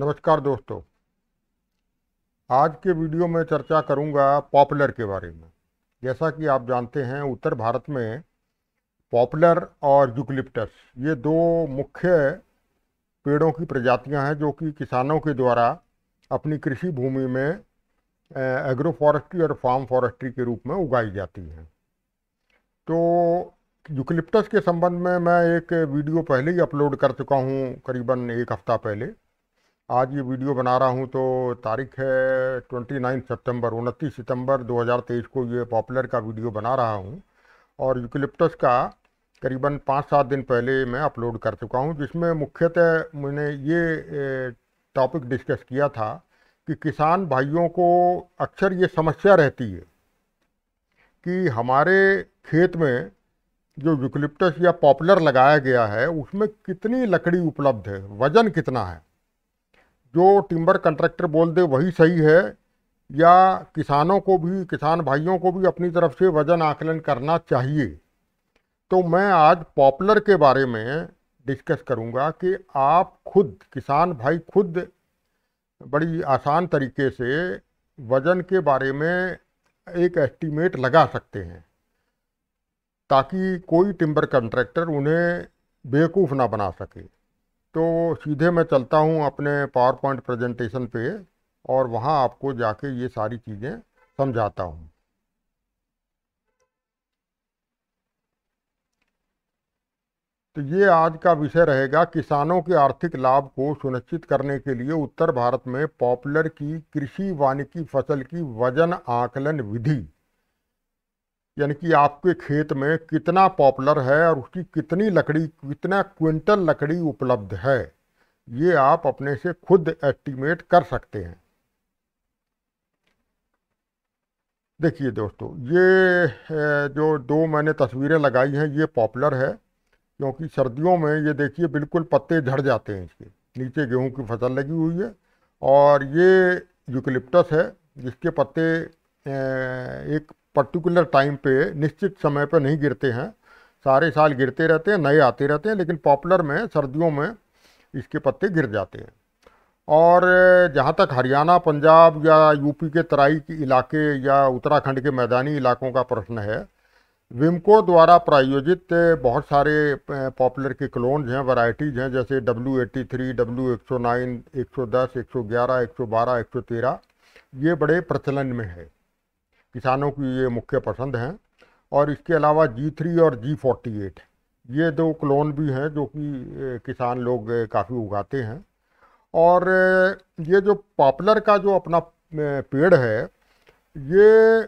नमस्कार दोस्तों आज के वीडियो में चर्चा करूंगा पॉपुलर के बारे में जैसा कि आप जानते हैं उत्तर भारत में पॉपुलर और यूकलिप्टस ये दो मुख्य पेड़ों की प्रजातियां हैं जो कि किसानों के द्वारा अपनी कृषि भूमि में एग्रो फॉरेस्ट्री और फार्म फॉरेस्ट्री के रूप में उगाई जाती हैं तो यूकलिप्टस के संबंध में मैं एक वीडियो पहले ही अपलोड कर चुका हूँ करीबन एक हफ़्ता पहले आज ये वीडियो बना रहा हूँ तो तारीख है ट्वेंटी नाइन 29 उनतीस 2023 दो हज़ार तेईस को ये पॉपुलर का वीडियो बना रहा हूँ और यूकलिप्टस का करीबन पाँच सात दिन पहले मैं अपलोड कर चुका हूँ जिसमें मुख्यतः मैंने ये टॉपिक डिस्कस किया था कि किसान भाइयों को अक्सर ये समस्या रहती है कि हमारे खेत में जो यूकलिप्टस या पॉपुलर लगाया गया है उसमें कितनी लकड़ी उपलब्ध है वज़न कितना है जो टिम्बर कंट्रैक्टर बोल दे वही सही है या किसानों को भी किसान भाइयों को भी अपनी तरफ से वजन आकलन करना चाहिए तो मैं आज पॉपुलर के बारे में डिस्कस करूंगा कि आप खुद किसान भाई खुद बड़ी आसान तरीके से वज़न के बारे में एक एस्टीमेट लगा सकते हैं ताकि कोई टिम्बर कंट्रैक्टर उन्हें बेवकूफ़ ना बना सके तो सीधे मैं चलता हूँ अपने पावर पॉइंट प्रेजेंटेशन पे और वहाँ आपको जाके ये सारी चीज़ें समझाता हूँ तो ये आज का विषय रहेगा किसानों के आर्थिक लाभ को सुनिश्चित करने के लिए उत्तर भारत में पॉपुलर की कृषि वानिकी फसल की वजन आकलन विधि यानी कि आपके खेत में कितना पॉपुलर है और उसकी कितनी लकड़ी कितना क्विंटल लकड़ी उपलब्ध है ये आप अपने से खुद एस्टिमेट कर सकते हैं देखिए दोस्तों ये जो दो मैंने तस्वीरें लगाई हैं ये पॉपुलर है क्योंकि सर्दियों में ये देखिए बिल्कुल पत्ते झड़ जाते हैं इसके नीचे गेहूं की फसल लगी हुई है और ये यूकलिप्टस है जिसके पत्ते एक पर्टिकुलर टाइम पे निश्चित समय पे नहीं गिरते हैं सारे साल गिरते रहते हैं नए आते रहते हैं लेकिन पॉपुलर में सर्दियों में इसके पत्ते गिर जाते हैं और जहाँ तक हरियाणा पंजाब या यूपी के तराई के इलाके या उत्तराखंड के मैदानी इलाकों का प्रश्न है विमको द्वारा प्रायोजित बहुत सारे पॉपुलर के क्लोन्स हैं वैरायटीज़ हैं जैसे डब्ल्यू एट्टी थ्री डब्ल्यू एक सौ नाइन एक सौ दस एक सौ ग्यारह एक सौ बारह एक सौ तेरह ये बड़े प्रचलन में है किसानों की ये मुख्य पसंद हैं और इसके अलावा जी थ्री और जी फोर्टी एट ये दो क्लोन भी हैं जो कि किसान लोग काफ़ी उगाते हैं और ये जो पॉपुलर का जो अपना पेड़ है ये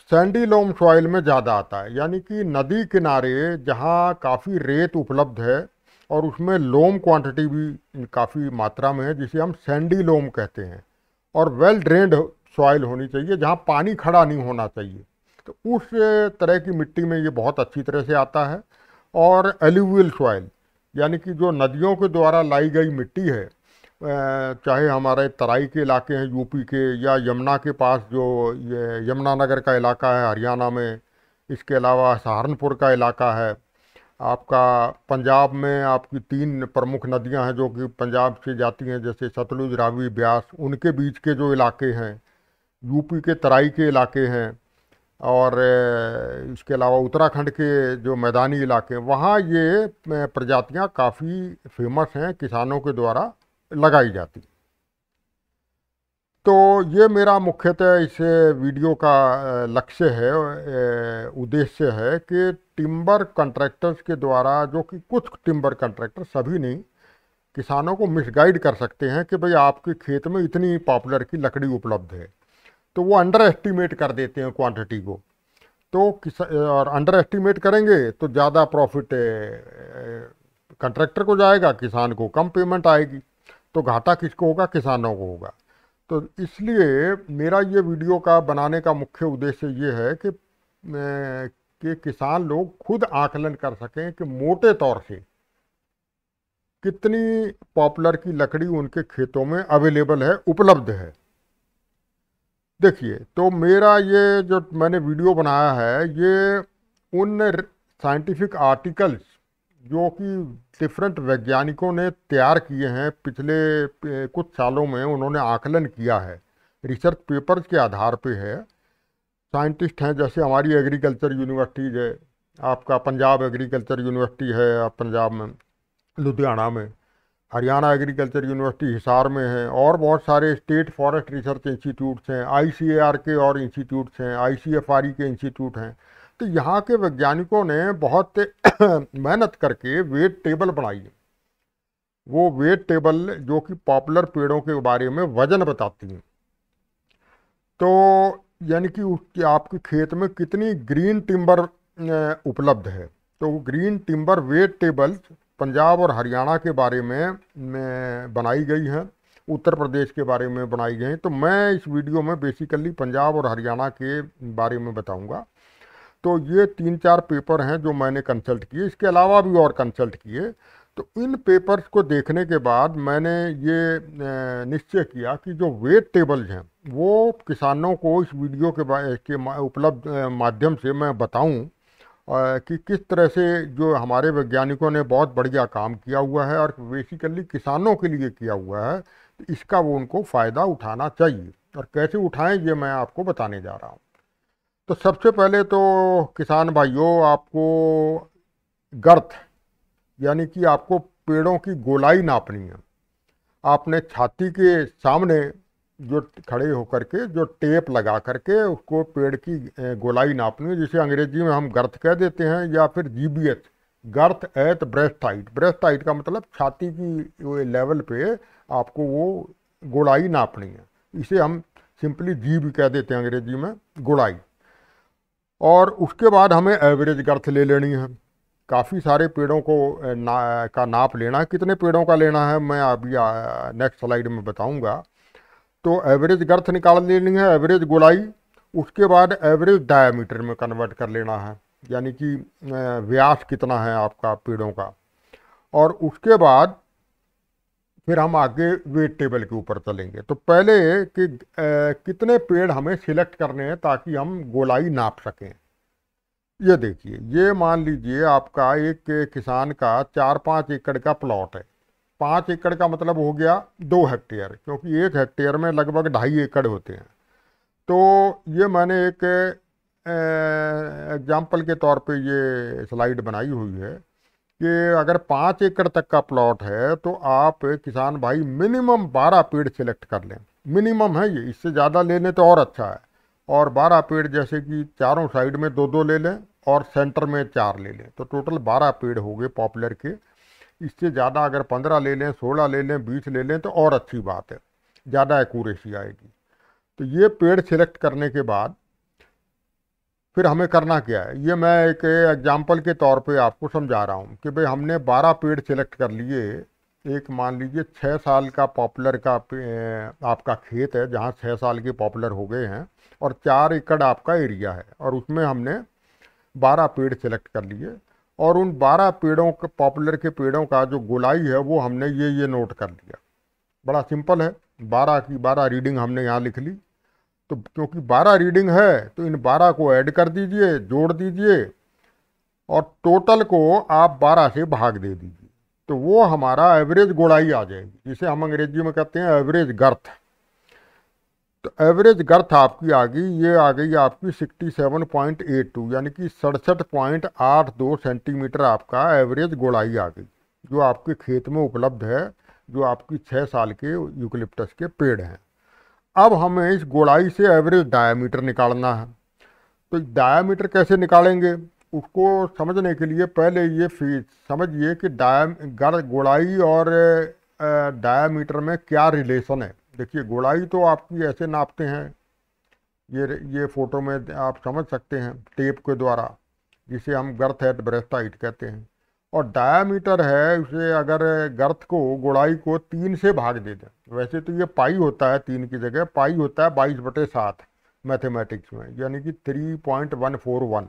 सैंडी लोम सॉइल में ज़्यादा आता है यानी कि नदी किनारे जहाँ काफ़ी रेत उपलब्ध है और उसमें लोम क्वांटिटी भी काफ़ी मात्रा में है जिसे हम सैंडी लोम कहते हैं और वेल ड्रेन्ड सॉइल होनी चाहिए जहाँ पानी खड़ा नहीं होना चाहिए तो उस तरह की मिट्टी में ये बहुत अच्छी तरह से आता है और एल्यूवियल सॉइल यानी कि जो नदियों के द्वारा लाई गई मिट्टी है चाहे हमारे तराई के इलाके हैं यूपी के या यमुना के पास जो ये यमुनानगर का इलाका है हरियाणा में इसके अलावा सहारनपुर का इलाका है आपका पंजाब में आपकी तीन प्रमुख नदियां हैं जो कि पंजाब से जाती हैं जैसे सतलुज रावी ब्यास उनके बीच के जो इलाके हैं यूपी के तराई के इलाके हैं और इसके अलावा उत्तराखंड के जो मैदानी इलाके हैं वहाँ ये प्रजातियाँ काफ़ी फेमस हैं किसानों के द्वारा लगाई जाती तो ये मेरा मुख्यतः इस वीडियो का लक्ष्य है उद्देश्य है कि टिम्बर कंट्रैक्टर्स के द्वारा जो कि कुछ टिम्बर कंट्रैक्टर सभी नहीं किसानों को मिसगाइड कर सकते हैं कि भाई आपके खेत में इतनी पॉपुलर की लकड़ी उपलब्ध है तो वो अंडर एस्टिमेट कर देते हैं क्वांटिटी को तो किस और अंडर एस्टिमेट करेंगे तो ज़्यादा प्रॉफिट कंट्रैक्टर को जाएगा किसान को कम पेमेंट आएगी तो घाटा किसको होगा किसानों को होगा तो इसलिए मेरा ये वीडियो का बनाने का मुख्य उद्देश्य ये है कि कि किसान लोग खुद आकलन कर सकें कि मोटे तौर से कितनी पॉपुलर की लकड़ी उनके खेतों में अवेलेबल है उपलब्ध है देखिए तो मेरा ये जो मैंने वीडियो बनाया है ये उन साइंटिफिक आर्टिकल्स जो कि डिफरेंट वैज्ञानिकों ने तैयार किए हैं पिछले कुछ सालों में उन्होंने आकलन किया है रिसर्च पेपर्स के आधार पे है साइंटिस्ट हैं जैसे हमारी एग्रीकल्चर यूनिवर्सिटीज़ है आपका पंजाब एग्रीकल्चर यूनिवर्सिटी है पंजाब में लुधियाना में हरियाणा एग्रीकल्चर यूनिवर्सिटी हिसार में है और बहुत सारे स्टेट फॉरेस्ट रिसर्च इंस्टीट्यूट्स हैं आई के और इंस्टीट्यूट्स हैं आई के इंस्टीट्यूट हैं तो यहाँ के वैज्ञानिकों ने बहुत मेहनत करके वेट टेबल बनाई वो वेट टेबल जो कि पॉपुलर पेड़ों के बारे में वजन बताती हैं तो यानी कि आपके खेत में कितनी ग्रीन टिम्बर उपलब्ध है तो green timber wet tables Punjab और हरियाणा के बारे में, में बनाई गई हैं उत्तर प्रदेश के बारे में बनाई गई हैं तो मैं इस वीडियो में बेसिकली पंजाब और हरियाणा के बारे में बताऊंगा तो ये तीन चार पेपर हैं जो मैंने कंसल्ट किए इसके अलावा भी और कंसल्ट किए तो इन पेपर्स को देखने के बाद मैंने ये निश्चय किया कि जो वेट टेबल्स हैं वो किसानों को इस वीडियो के के उपलब्ध माध्यम से मैं बताऊं कि किस तरह से जो हमारे वैज्ञानिकों ने बहुत बढ़िया काम किया हुआ है और बेसिकली किसानों के लिए किया हुआ है तो इसका वो उनको फ़ायदा उठाना चाहिए और कैसे उठाएं ये मैं आपको बताने जा रहा हूँ तो सबसे पहले तो किसान भाइयों आपको गर्थ यानी कि आपको पेड़ों की गोलाई नापनी है आपने छाती के सामने जो खड़े होकर के जो टेप लगा करके उसको पेड़ की गोलाई नापनी है जिसे अंग्रेजी में हम गर्थ कह देते हैं या फिर G B H girth at breast height breast height का मतलब छाती की लेवल पे आपको वो गोलाई नापनी है इसे हम सिंपली जी भी कह देते हैं अंग्रेजी में गोलाई और उसके बाद हमें एवरेज गर्थ ले लेनी है काफ़ी सारे पेड़ों को ना का नाप लेना है कितने पेड़ों का लेना है मैं अभी नेक्स्ट स्लाइड में बताऊंगा तो एवरेज गर्थ निकाल लेनी है एवरेज गोलाई उसके बाद एवरेज डायमीटर में कन्वर्ट कर लेना है यानी कि व्यास कितना है आपका पेड़ों का और उसके बाद फिर हम आगे वेट टेबल के ऊपर चलेंगे तो पहले कि ए, कितने पेड़ हमें सिलेक्ट करने हैं ताकि हम गोलाई नाप सकें ये देखिए ये मान लीजिए आपका एक किसान का चार पाँच एकड़ का प्लॉट है पाँच एकड़ का मतलब हो गया दो हेक्टेयर क्योंकि एक हेक्टेयर में लगभग ढाई एकड़ होते हैं तो ये मैंने एक एग्जाम्पल के तौर पे ये स्लाइड बनाई हुई है कि अगर पाँच एकड़ तक का प्लॉट है तो आप किसान भाई मिनिमम बारह पेड़ सेलेक्ट कर लें मिनिमम है ये इससे ज़्यादा ले लें तो और अच्छा है और बारह पेड़ जैसे कि चारों साइड में दो दो ले लें और सेंटर में चार ले लें तो टोटल बारह पेड़ हो गए पॉपुलर के इससे ज़्यादा अगर पंद्रह ले लें सोलह ले लें बीस ले लें तो और अच्छी बात है ज़्यादा एकूरेसी आएगी तो ये पेड़ सिलेक्ट करने के बाद फिर हमें करना क्या है ये मैं एक एग्जाम्पल के तौर पे आपको समझा रहा हूँ कि भाई हमने 12 पेड़ सिलेक्ट कर लिए एक मान लीजिए छः साल का पॉपुलर का आपका खेत है जहाँ छः साल के पॉपुलर हो गए हैं और चार एकड़ आपका एरिया है और उसमें हमने 12 पेड़ सिलेक्ट कर लिए और उन बारह पेड़ों के पॉपुलर के पेड़ों का जो गोलाई है वो हमने ये ये नोट कर लिया बड़ा सिंपल है बारह की बारह रीडिंग हमने यहाँ लिख ली तो क्योंकि बारह रीडिंग है तो इन बारह को ऐड कर दीजिए जोड़ दीजिए और टोटल को आप बारह से भाग दे दीजिए तो वो हमारा एवरेज गोलाई आ जाएगी जिसे हम अंग्रेजी में कहते हैं एवरेज गर्थ तो एवरेज गर्थ आपकी आ गई ये आ गई आपकी 67.82 यानी कि सड़सठ पॉइंट आठ दो सेंटीमीटर आपका एवरेज गोड़ाई आ गई जो आपके खेत में उपलब्ध है जो आपकी छः साल के यूकलिप्टस के पेड़ हैं अब हमें इस गोड़ाई से एवरेज डायमीटर निकालना है तो डायमीटर कैसे निकालेंगे उसको समझने के लिए पहले ये फीस समझिए कि डाय गर गोड़ाई और डायमीटर में क्या रिलेशन है देखिए गोलाई तो आपकी ऐसे नापते हैं ये ये फ़ोटो में आप समझ सकते हैं टेप के द्वारा जिसे हम गर्थ एट ब्रेस्ट हाइट कहते हैं और डायामीटर है उसे अगर गर्थ को गोलाई को तीन से भाग दे दें वैसे तो ये पाई होता है तीन की जगह पाई होता है बाईस बटे सात मैथेमेटिक्स में यानी कि three point one four one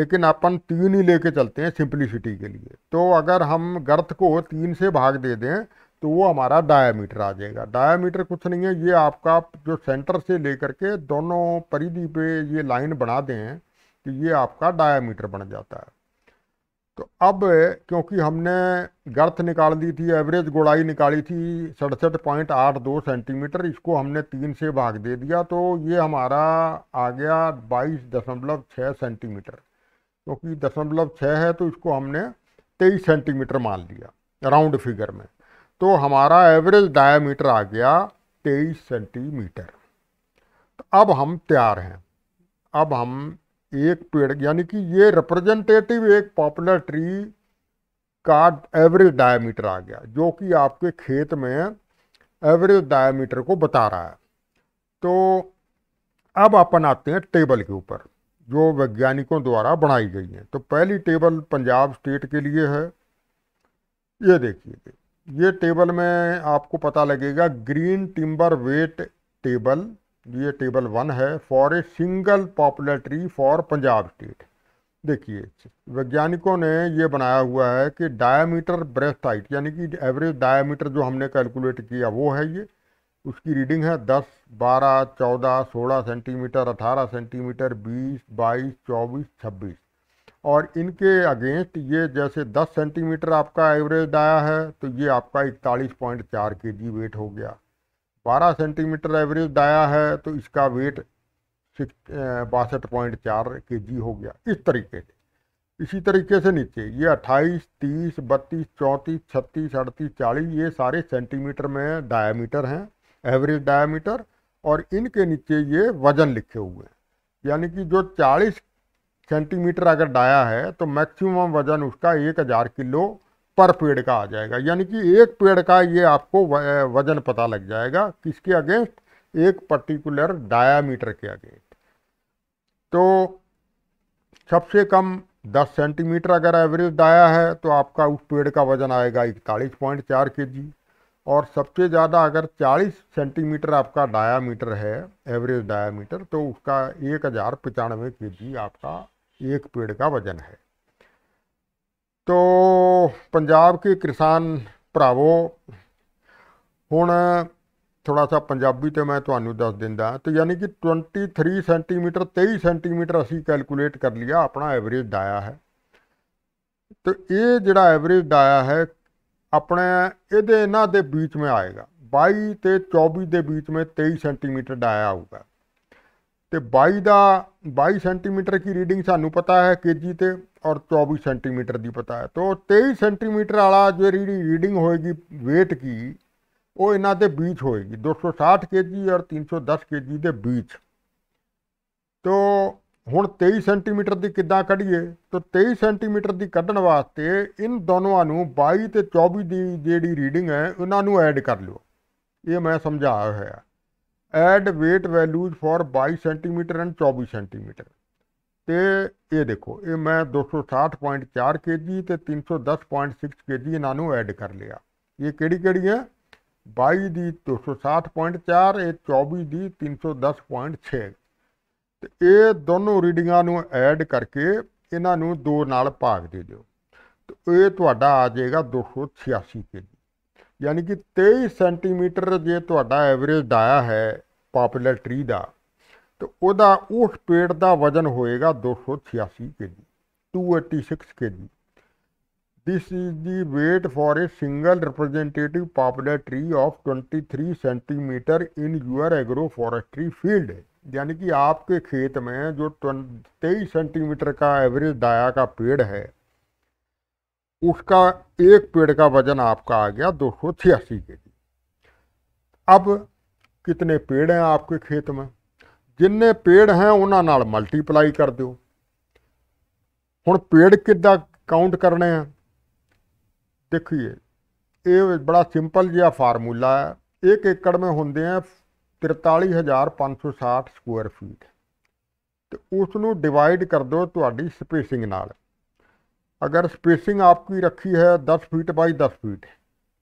लेकिन अपन तीन ही लेके चलते हैं सिंप्लिसिटी के लिए तो अगर हम गर्थ को तीन से भाग दे दें तो वो हमारा डायामीटर आ जाएगा डायामीटर कुछ नहीं है ये आपका जो सेंटर से लेकर के दोनों परिधि पे ये लाइन बना दें तो ये आपका डायामीटर बन जाता है तो अब क्योंकि हमने गर्थ निकाल दी थी एवरेज गोड़ाई निकाली थी सड़सठ पॉइंट आठ दो सेंटीमीटर इसको हमने तीन से भाग दे दिया तो ये हमारा आ गया बाईस दशमलव छः सेंटीमीटर क्योंकि दशमलव छः है तो इसको हमने तेईस सेंटीमीटर मान लिया राउंड फिगर में तो हमारा एवरेज डायमीटर आ गया तेईस सेंटीमीटर तो अब हम तैयार हैं अब हम एक पेड़ यानी कि ये रिप्रेजेंटेटिव एक पॉपुलर ट्री का एवरेज डायमीटर आ गया जो कि आपके खेत में एवरेज डायमीटर को बता रहा है तो अब अपन आते हैं टेबल के ऊपर जो वैज्ञानिकों द्वारा बनाई गई है तो पहली टेबल पंजाब स्टेट के लिए है ये देखिए ये टेबल में आपको पता लगेगा ग्रीन टिम्बर वेट टेबल ये टेबल वन है for a single poplar tree for Punjab state देखिए वैज्ञानिकों ने ये बनाया हुआ है कि डायमीटर ब्रेस्ट हाइट यानी कि एवरेज डायमीटर जो हमने कैलकुलेट किया वो है ये उसकी रीडिंग है दस बारह चौदह सोलह सेंटीमीटर अठारह सेंटीमीटर बीस बाईस चौबीस छब्बीस और इनके अगेंस्ट ये जैसे 10 सेंटीमीटर आपका एवरेज आया है तो ये आपका इकतालीस पॉइंट चार के जी वेट हो गया 12 सेंटीमीटर एवरेज आया है तो इसका वेट बासठ पॉइंट चार के जी हो गया इस तरीके से इसी तरीके से नीचे ये अट्ठाईस तीस बत्तीस चौंतीस छत्तीस अड़तीस चालीस ये सारे सेंटीमीटर में डायामीटर हैं एवरेज डायामीटर और इनके नीचे ये वजन लिखे हुए हैं यानी कि जो 40 सेंटीमीटर अगर डाया है तो मैक्सिमम वज़न उसका एक हज़ार किलो पर पेड़ का आ जाएगा यानी कि एक पेड़ का ये आपको वज़न पता लग जाएगा किसके अगेंस्ट एक पर्टिकुलर डायामीटर के अगेंस्ट तो सबसे कम 10 सेंटीमीटर अगर एवरेज डाया है तो आपका उस पेड़ का वज़न आएगा इकतालीस पॉइंट चार के जी और सबसे ज़्यादा अगर 40 सेंटीमीटर आपका डायामीटर है एवरेज डायामीटर तो उसका एक हज़ार पचानवे के जी आपका एक पेड़ का वजन है तो पंजाब के किसान ਭਰਾਵੋ ਹੁਣ ਥੋੜਾ ਸਾ ਪੰਜਾਬੀ ਤੇ ਮੈਂ ਤੁਹਾਨੂੰ ਦੱਸ ਦਿੰਦਾ ਤੇ ਯਾਨੀ ਕਿ 23 ਸੈਂਟੀਮੀਟਰ 23 ਸੈਂਟੀਮੀਟਰ ਅਸੀਂ ਕੈਲਕੂਲੇਟ ਕਰ ਲਿਆ ਆਪਣਾ ਐਵਰੇਜ ਡਾਇਆ ਹੈ ਤੇ ਇਹ ਜਿਹੜਾ ਐਵਰੇਜ ਡਾਇਆ ਹੈ ਆਪਣੇ ਇਹਦੇ ਇਹਨਾਂ ਦੇ ਵਿੱਚ ਮੇ ਆਏਗਾ 22 ਤੇ 24 ਦੇ ਵਿੱਚ ਮੇ 23 ਸੈਂਟੀਮੀਟਰ ਡਾਇਆ ਆਊਗਾ ਤੇ 22 ਦਾ 22 ਸੈਂਟੀਮੀਟਰ ਕੀ ਰੀਡਿੰਗ ਸਾਨੂੰ ਪਤਾ ਹੈ ਕੇਜੀ ਤੇ ਔਰ 24 ਸੈਂਟੀਮੀਟਰ ਦੀ ਪਤਾ ਹੈ ਤੋ 23 ਸੈਂਟੀਮੀਟਰ ਵਾਲਾ ਜੋ ਰੀਡਿੰਗ ਹੋਏਗੀ weight ਕੀ ਉਹ ਇਹਨਾਂ ਦੇ ਵਿੱਚ ਹੋਏਗੀ 260 ਕੇਜੀ ਔਰ 310 ਕੇਜੀ ਦੇ ਵਿੱਚ ਤੋ ਹੁਣ 23 ਸੈਂਟੀਮੀਟਰ ਦੀ ਕਿੱਦਾਂ ਕੱਢੀਏ ਤੋ 23 ਸੈਂਟੀਮੀਟਰ ਦੀ ਕੱਢਣ ਵਾਸਤੇ ਇਨ ਦੋਨੋਂ ਨੂੰ 22 ਤੇ 24 ਦੀ ਜਿਹੜੀ ਰੀਡਿੰਗ ਹੈ ਉਹਨਾਂ ਨੂੰ ਐਡ ਕਰ ਲਿਓ ਇਹ ਮੈਂ ਸਮਝਾਇਆ ਹੋਇਆ add weight values for 22 cm and 24 cm ਤੇ ਇਹ ਦੇਖੋ ਇਹ ਮੈਂ 260.4 kg ਤੇ 310.6 kg ਇਹਨਾਂ ਨੂੰ ਐਡ ਕਰ ਲਿਆ ਇਹ ਕਿਹੜੀ ਕਿਹੜੀ ਹੈ 22 ਦੀ 260.4 ਇਹ 24 ਦੀ 310.6 ਤੇ ਇਹ ਦੋਨੋਂ ਰੀਡਿੰਗਾਂ ਨੂੰ ਐਡ ਕਰਕੇ ਇਹਨਾਂ ਨੂੰ 2 ਨਾਲ ਭਾਗ ਦੇ ਦਿਓ ਤੇ ਇਹ ਤੁਹਾਡਾ ਆ ਜਾਏਗਾ 286 kg ਯਾਨੀ ਕਿ 23 ਸੈਂਟੀਮੀਟਰ ਜੇ ਤੁਹਾਡਾ ਐਵਰੇਜ ਦਾਇਆ ਹੈ ਪਪੂਲਰ ਟਰੀ ਦਾ ਤੇ ਉਹਦਾ ਉਸ ਪੇੜ ਦਾ ਵਜ਼ਨ ਹੋਏਗਾ 286 KG 286 KG This is the weight for a single representative poplar tree of 23 cm in your agroforestry field. यानी कि आपके खेत में जो तेईस सेंटीमीटर का एवरेज दाया का पेड़ है उसका एक पेड़ का वजन आपका आ गया दो सौ छियासी के जी अब कितने पेड़ हैं आपके खेत में ਜਿੰਨੇ ਪੇੜ ਹੈ ਉਹਨਾਂ ਨਾਲ ਮਲਟੀਪਲਾਈ ਕਰ ਦਿਓ ਹੁਣ ਪੇੜ ਕਿੱਦਾਂ ਕਾਊਂਟ ਕਰਨੇ ਆ ਦੇਖੀਏ ਇਹ ਬੜਾ ਸਿੰਪਲ ਜਿਹਾ ਫਾਰਮੂਲਾ ਹੈ 1 ਏਕੜ ਮੇ ਹੁੰਦੇ ਆ 43560 ਸਕੁਅਰ ਫੀਟ ਤੇ ਉਸ ਨੂੰ ਡਿਵਾਈਡ ਕਰ ਦਿਓ ਤੁਹਾਡੀ ਸਪੇਸਿੰਗ ਨਾਲ ਅਗਰ ਸਪੇਸਿੰਗ ਆਪਕੀ ਰੱਖੀ ਹੈ 10 ਫੀਟ ਬਾਈ 10 ਫੀਟ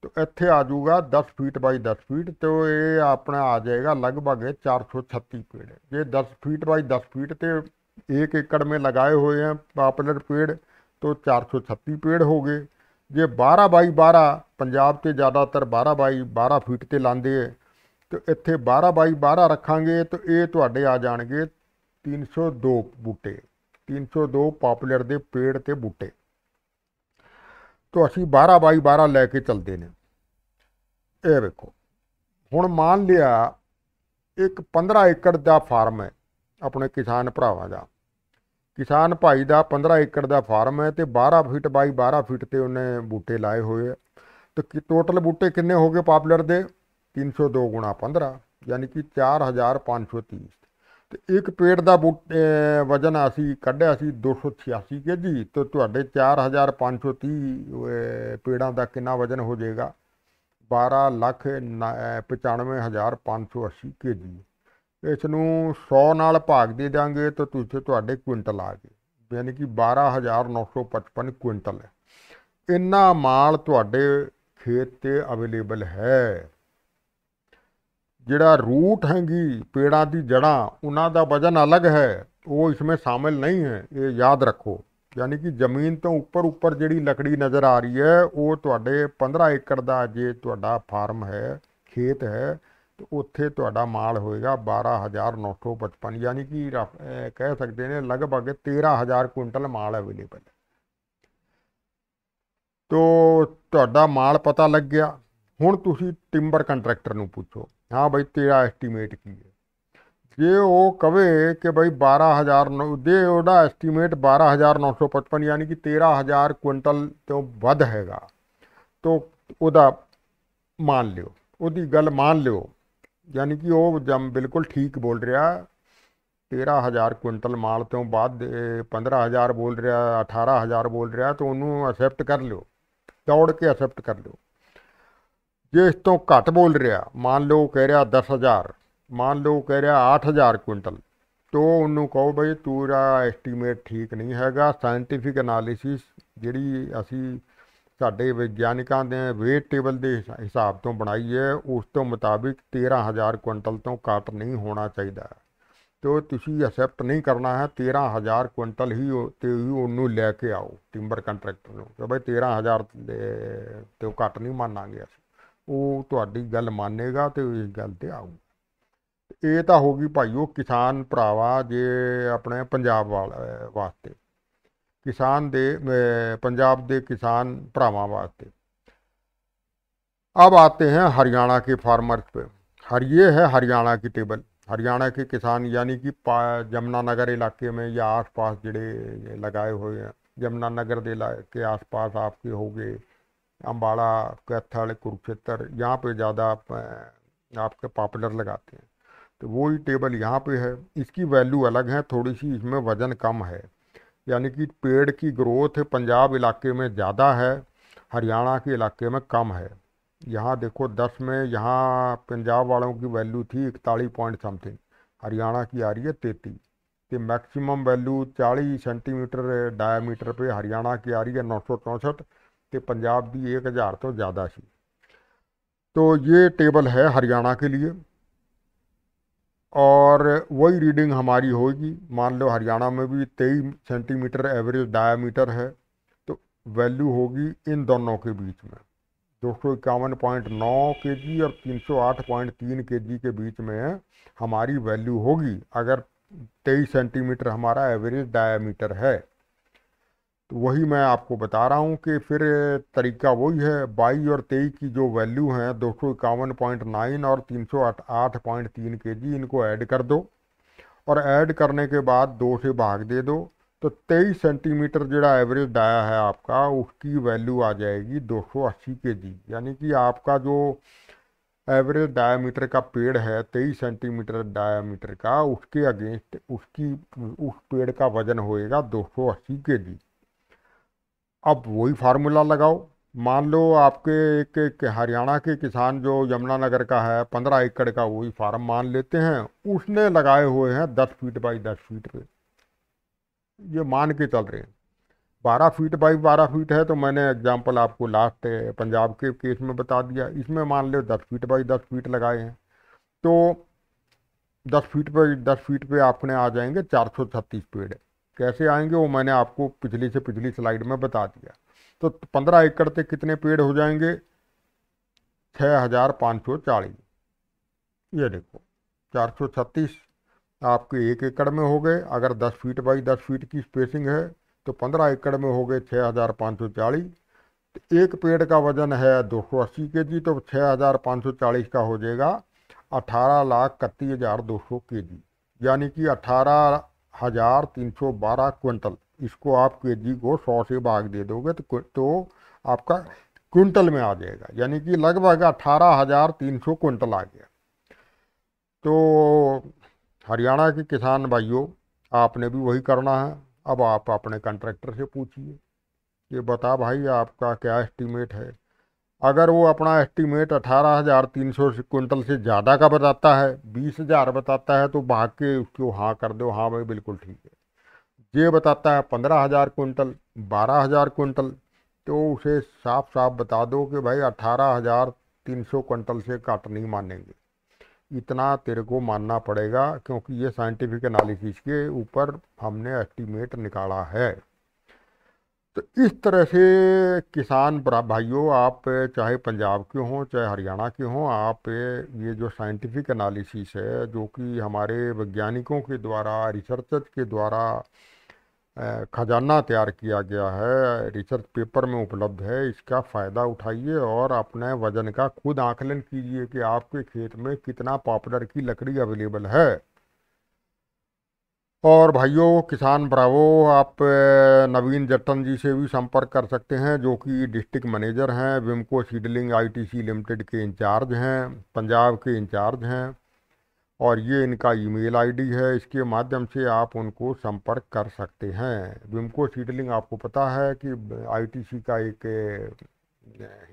तो ਇੱਥੇ ਆ ਜਾਊਗਾ 10 ਫੀਟ ਬਾਈ 10 ਫੀਟ ਤੇ ਇਹ ਆਪਣਾ ਆ ਜਾਏਗਾ ਲਗਭਗ 436 ਪੇੜ ਜੇ 10 ਫੀਟ ਬਾਈ 10 ਫੀਟ ਤੇ 1 ਏਕੜ ਮੇ ਲਗਾਏ ਹੋਏ ਆ पॉपुलर ਪੇੜ तो 436 ਪੇੜ ਹੋ ਗਏ ਜੇ 12 ਬਾਈ 12 ਪੰਜਾਬ ਤੇ ਜ਼ਿਆਦਾਤਰ 12 ਬਾਈ 12 ਫੀਟ ਤੇ ਲਾਂਦੇ ਆ ਤੇ ਇੱਥੇ 12 ਬਾਈ 12 ਰੱਖਾਂਗੇ ਤਾਂ ਇਹ ਤੁਹਾਡੇ ਆ ਜਾਣਗੇ 302 ਬੂਟੇ 302 ਪਾਪੂਲਰ ਦੇ ਪੇੜ ਤੇ ਬੂਟੇ ਤੋਂ ਅਸੀਂ 12 ਬਾਈ 12 ਲੈ ਕੇ ਚੱਲਦੇ ਨੇ ਇਹ ਵੇਖੋ ਹੁਣ ਮੰਨ ਲਿਆ ਇੱਕ 15 ਏਕੜ ਦਾ ਫਾਰਮ ਹੈ ਆਪਣੇ ਕਿਸਾਨ ਭਰਾਵਾਂ ਦਾ ਕਿਸਾਨ ਭਾਈ ਦਾ 15 ਏਕੜ ਦਾ ਫਾਰਮ ਹੈ ਤੇ 12 ਫੀਟ ਬਾਈ 12 ਫੀਟ ਤੇ ਉਹਨੇ ਬੂਟੇ ਲਾਏ ਹੋਏ ਆ ਤੇ ਟੋਟਲ ਬੂਟੇ ਕਿੰਨੇ ਹੋ ਗਏ ਪਾਪੂਲਰ ਦੇ 302 15 ਯਾਨੀ ਕਿ 4530 ਤੇ ਇੱਕ ਪੇੜ ਦਾ ਵਜਨ ਅਸੀਂ ਕੱਢਿਆ ਸੀ 286 ਕੇਜੀ ਤੇ ਤੁਹਾਡੇ 4530 ਪੇੜਾਂ ਦਾ ਕਿੰਨਾ ਵਜਨ ਹੋ ਜਾਏਗਾ 12 ਲੱਖ 95580 ਕੇਜੀ ਇਸ ਨੂੰ 100 ਨਾਲ ਭਾਗ ਦੇ ਦਾਂਗੇ ਤਾਂ ਤੁਸੀਂ ਤੁਹਾਡੇ ਕੁਇੰਟਲ ਆ ਗਏ ਯਾਨੀ ਕਿ 12955 ਕੁਇੰਟਲ ਇੰਨਾ ਮਾਲ ਤੁਹਾਡੇ ਖੇਤ ਤੇ ਅਵੇਲੇਬਲ ਹੈ ਜਿਹੜਾ ਰੂਟ ਹੈਗੀ ਪੇੜਾਂ ਦੀ ਜੜਾਂ ਉਹਨਾਂ ਦਾ ਵਜਨ ਅਲੱਗ ਹੈ ਉਹ ਵਿੱਚ ਸ਼ਾਮਿਲ ਨਹੀਂ ਹੈ ਇਹ ਯਾਦ ਰੱਖੋ ਯਾਨੀ ਕਿ ਜ਼ਮੀਨ ਤੋਂ ਉੱਪਰ ਉੱਪਰ ਜਿਹੜੀ ਲੱਕੜੀ ਨਜ਼ਰ ਆ ਰਹੀ ਹੈ ਉਹ ਤੁਹਾਡੇ 15 ਏਕੜ ਦਾ ਜੇ ਤੁਹਾਡਾ ਫਾਰਮ ਹੈ ਖੇਤ ਹੈ ਤੇ ਉੱਥੇ ਤੁਹਾਡਾ ਮਾਲ ਹੋਏਗਾ 12955 ਯਾਨੀ ਕਿ ਕਹਿ ਸਕਦੇ ਨੇ ਲਗਭਗ 13000 ਕੁਇੰਟਲ ਮਾਲ ਅਵੇਲੇਬਲ ਹੈ ਤੋ ਤੁਹਾਡਾ ਮਾਲ ਪਤਾ ਲੱਗ ਗਿਆ ਹੁਣ ਤੁਸੀਂ ਟਿੰਬਰ ਕੰਟਰੈਕਟਰ ਨੂੰ ਪੁੱਛੋ हाँ भाई तेरा एस्टीमेट की है जे वो कवे कि भाई बारह हज़ार नौ दे ओडा एस्टीमेट बारह हज़ार नौ सौ पचपन यानी कि तेरह हज़ार क्विंटल तो वध हैगा तो ओदा मान लियो ओदी गल मान लियो यानी कि वो जम बिल्कुल ठीक बोल रहा तेरह ਤੇਰਾਂ ਹਜ਼ਾਰ ਕੁਇੰਟਲ ਮਾਲ ਤੋਂ हज़ार बोल रहा अठारह हज़ार बोल रहा तो ਉਹਨੂੰ ਅਸੈਪਟ कर ਲਿਓ दौड़ के ਅਸੈਪਟ कर ਲਿਓ ਜੇ ਇਸ ਤੋਂ ਘੱਟ ਬੋਲ ਰਿਹਾ ਮੰਨ ਲਓ ਕਹਿ ਰਿਹਾ 10000 ਮੰਨ ਲਓ ਕਹਿ ਰਿਹਾ 8000 ਕੁਇੰਟਲ ਤੋ ਉਹਨੂੰ ਕਹੋ ਬਈ ਤੇਰਾ ਐਸਟੀਮੇਟ ਠੀਕ ਨਹੀਂ ਹੈਗਾ ਸਾਇੰਟੀਫਿਕ ਅਨਾਲਿਸਿਸ ਜਿਹੜੀ ਅਸੀਂ ਸਾਡੇ ਵਿਗਿਆਨਿਕਾਂ ਦੇ ਵੇਟ ਟੇਬਲ ਦੇ ਹਿਸਾਬ ਤੋਂ ਬਣਾਈ ਹੈ ਉਸ ਤੋਂ ਮੁਤਾਬਿਕ 13000 ਕੁਇੰਟਲ ਤੋਂ ਘੱਟ ਨਹੀਂ ਹੋਣਾ ਚਾਹੀਦਾ ਤੋ ਤੁਸੀਂ ਅਸੈਪਟ ਨਹੀਂ ਕਰਨਾ ਹੈ 13000 ਕੁਇੰਟਲ ਹੀ ਤੇ ਉਹਨੂੰ ਲੈ ਕੇ ਆਓ ਟਿੰਬਰ ਕੰਟਰੈਕਟਰ ਨੂੰ ਕਿ ਬਈ 13000 ਤੇ ਘੱਟ ਨਹੀਂ ਮੰਨਾਂਗੇ ਅਸੀਂ वो थोड़ी गल मानेगा तो इस गलते ਤੇ ਆਊ ਇਹ ਤਾਂ ਹੋ ਗਈ ਭਾਈ ਉਹ ਕਿਸਾਨ ਭਰਾਵਾ ਜੇ ਆਪਣੇ ਪੰਜਾਬ ਵਾਸਤੇ पंजाब ਦੇ किसान भरावान वास्ते अब आते हैं हरियाणा के फार्मर्स पे हर ये है हरियाणा की टेबल हरियाणा के किसान यानी कि पा यमुनानगर इलाके में या आसपास जड़े लगाए हुए हैं यमुनानगर के आसपास आपके हो गए अम्बाड़ा कैथल कुरुक्षेत्र यहाँ पे ज़्यादा आप, पॉपुलर लगाते हैं तो वही टेबल यहाँ पे है इसकी वैल्यू अलग है थोड़ी सी इसमें वज़न कम है यानी कि पेड़ की ग्रोथ पंजाब इलाके में ज़्यादा है हरियाणा के इलाके में कम है यहाँ देखो दस में यहाँ पंजाब वालों की वैल्यू थी इकतालीस पॉइंट समथिंग हरियाणा की आ रही है तैतीस तो मैक्सिमम वैल्यू चालीस सेंटीमीटर डायमीटर पे हरियाणा की आ रही है नौ सौ चौंसठ तो पंजाब भी एक हज़ार तो ज़्यादा सी तो ये टेबल है हरियाणा के लिए और वही रीडिंग हमारी होगी मान लो हरियाणा में भी तेईस सेंटीमीटर एवरेज डायमीटर है तो वैल्यू होगी इन दोनों के बीच में दो सौ इक्यावन पॉइंट नौ के जी और तीन सौ आठ पॉइंट तीन के जी के बीच में हमारी वैल्यू होगी अगर तेईस सेंटीमीटर हमारा एवरेज डायमीटर है तो वही मैं आपको बता रहा हूँ कि फिर तरीका वही है बाई और तेई की जो वैल्यू हैं दो सौ इक्यावन पॉइंट नाइन और तीन सौ आठ पॉइंट तीन के जी इनको ऐड कर दो और ऐड करने के बाद दो से भाग दे दो तो तेईस सेंटीमीटर जोड़ा एवरेज डाया है आपका उसकी वैल्यू आ जाएगी दो सौ अस्सी के जी यानी कि आपका जो एवरेज डायमीटर का पेड़ है तेईस सेंटीमीटर डायमीटर का उसके अगेंस्ट उसकी उस पेड़ का वजन होएगा दो सौ अस्सी के जी अब वही फार्मूला लगाओ मान लो आपके एक, एक हरियाणा के किसान जो यमुनानगर का है पंद्रह एकड़ का वही फार्म मान लेते हैं उसने लगाए हुए हैं दस फीट बाई दस फीट पे ये मान के चल रहे हैं बारह फीट बाई बारह फीट है तो मैंने एग्जांपल आपको लास्ट पंजाब के केस में बता दिया इसमें मान लो दस फीट बाई दस फीट लगाए हैं तो दस फीट पर दस फीट पे आपने आ जाएंगे चार सौ छत्तीस पेड़ कैसे आएंगे वो मैंने आपको पिछली से पिछली स्लाइड में बता दिया तो पंद्रह एकड़ से कितने पेड़ हो जाएंगे छः हज़ार पाँच सौ चालीस ये देखो चार सौ छत्तीस आपके एक एकड़ में हो गए अगर दस फीट बाई दस फीट की स्पेसिंग है तो पंद्रह एकड़ में हो गए छः हज़ार पाँच सौ चालीस तो एक पेड़ का वजन है दो सौ अस्सी के जी तो छः हज़ार पाँच सौ चालीस का हो जाएगा अठारह लाख इकतीस हज़ार दो सौ के जी यानी कि अठारह हज़ार तीन सौ बारह क्विंटल इसको आप के जी को सौ से भाग दे दोगे तो तो आपका क्विंटल में आ जाएगा यानी कि लगभग अठारह हज़ार तीन सौ क्विंटल आ गया तो हरियाणा के किसान भाइयों आपने भी वही करना है अब आप अपने कंट्रैक्टर से पूछिए ये बता भाई आपका क्या एस्टीमेट है अगर वो अपना एस्टीमेट अठारह हज़ार तीन सौ क्विंटल से ज़्यादा का बताता है बीस हज़ार बताता है तो भाग के उसको हाँ कर दो हाँ भाई बिल्कुल ठीक है ये बताता है पंद्रह हज़ार क्विंटल बारह हज़ार क्विंटल तो उसे साफ साफ बता दो कि भाई अठारह हज़ार तीन सौ क्विंटल से काट नहीं मानेंगे इतना तेरे को मानना पड़ेगा क्योंकि ये साइंटिफिक एनालिसिस के ऊपर हमने एस्टीमेट निकाला है तो इस तरह से किसान भाइयों आप चाहे पंजाब के हों चाहे हरियाणा के हों आप ये जो साइंटिफिक एनालिसिस है जो कि हमारे वैज्ञानिकों के द्वारा रिसर्चर के द्वारा खजाना तैयार किया गया है रिसर्च पेपर में उपलब्ध है इसका फ़ायदा उठाइए और अपने वजन का खुद आकलन कीजिए कि आपके खेत में कितना पॉपुलर की लकड़ी अवेलेबल है और भाइयों किसान ब्रावो आप नवीन जट्टन जी से भी संपर्क कर सकते हैं जो कि डिस्ट्रिक्ट मैनेजर हैं विमको सीडलिंग आईटीसी लिमिटेड के इंचार्ज हैं पंजाब के इंचार्ज हैं और ये इनका ईमेल आईडी है इसके माध्यम से आप उनको संपर्क कर सकते हैं विमको सीडलिंग आपको पता है कि आईटीसी का एक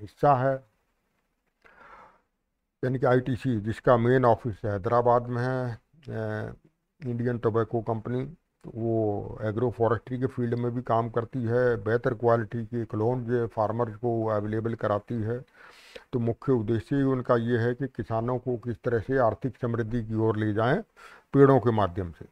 हिस्सा है यानी कि आईटीसी जिसका मेन ऑफिस हैदराबाद में है इंडियन टोबैको कंपनी वो एग्रो फॉरेस्ट्री के फील्ड में भी काम करती है बेहतर क्वालिटी के क्लोन जो फार्मर्स को अवेलेबल कराती है तो मुख्य उद्देश्य ही उनका ये है कि किसानों को किस तरह से आर्थिक समृद्धि की ओर ले जाएं पेड़ों के माध्यम से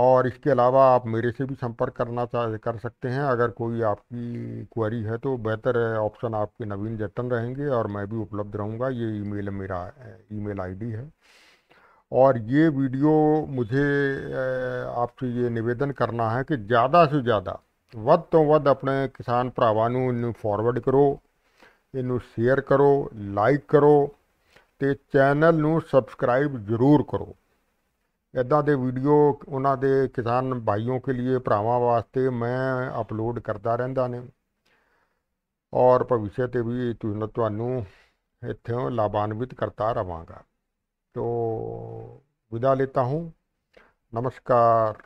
और इसके अलावा आप मेरे से भी संपर्क करना चाह कर सकते हैं अगर कोई आपकी क्वेरी है तो बेहतर ऑप्शन आपके नवीन जतन रहेंगे और मैं भी उपलब्ध रहूँगा ये ईमेल मेरा ईमेल आईडी है और ये वीडियो मुझे आपसे ये निवेदन करना है कि ज़्यादा से ज़्यादा ਵੱਧ ਤੋਂ ਵੱਧ ਆਪਣੇ ਕਿਸਾਨ ਭਰਾਵਾਂ ਨੂੰ ਇਹਨੂੰ ਫਾਰਵਰਡ ਕਰੋ ਇਹਨੂੰ ਸ਼ੇਅਰ ਕਰੋ ਲਾਈਕ ਕਰੋ ਤੇ ਚੈਨਲ ਨੂੰ ਸਬਸਕ੍ਰਾਈਬ ਜ਼ਰੂਰ ਕਰੋ ਇਦਾਂ ਦੇ ਵੀਡੀਓ ਉਹਨਾਂ ਦੇ ਕਿਸਾਨ ਭਾਈਆਂ ਕੇ ਲਈ ਭਰਾਵਾਂ ਵਾਸਤੇ ਮੈਂ ਅਪਲੋਡ ਕਰਦਾ ਰਹਿੰਦਾ ਨੇ ਔਰ ਭਵਿੱਖ ਤੇ ਵੀ ਤੁਹਾਨੂੰ ਇੱਥੋਂ ਲਾਭਾਨਵਿਤ ਕਰਤਾ ਰਵਾਂਗਾ तो विदा लेता हूँ नमस्कार